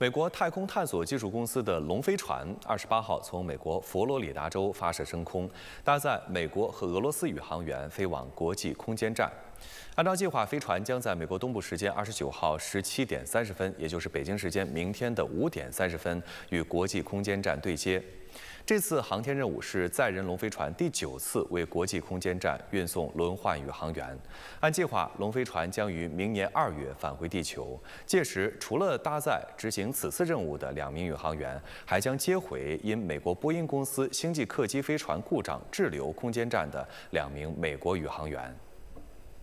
美国太空探索技术公司的龙飞船二十八号从美国佛罗里达州发射升空，搭载美国和俄罗斯宇航员飞往国际空间站。按照计划，飞船将在美国东部时间二十九号十七点三十分，也就是北京时间明天的五点三十分，与国际空间站对接。这次航天任务是载人龙飞船第九次为国际空间站运送轮换宇航员。按计划，龙飞船将于明年二月返回地球。届时，除了搭载执行此次任务的两名宇航员，还将接回因美国波音公司星际客机飞船故障滞留空间站的两名美国宇航员。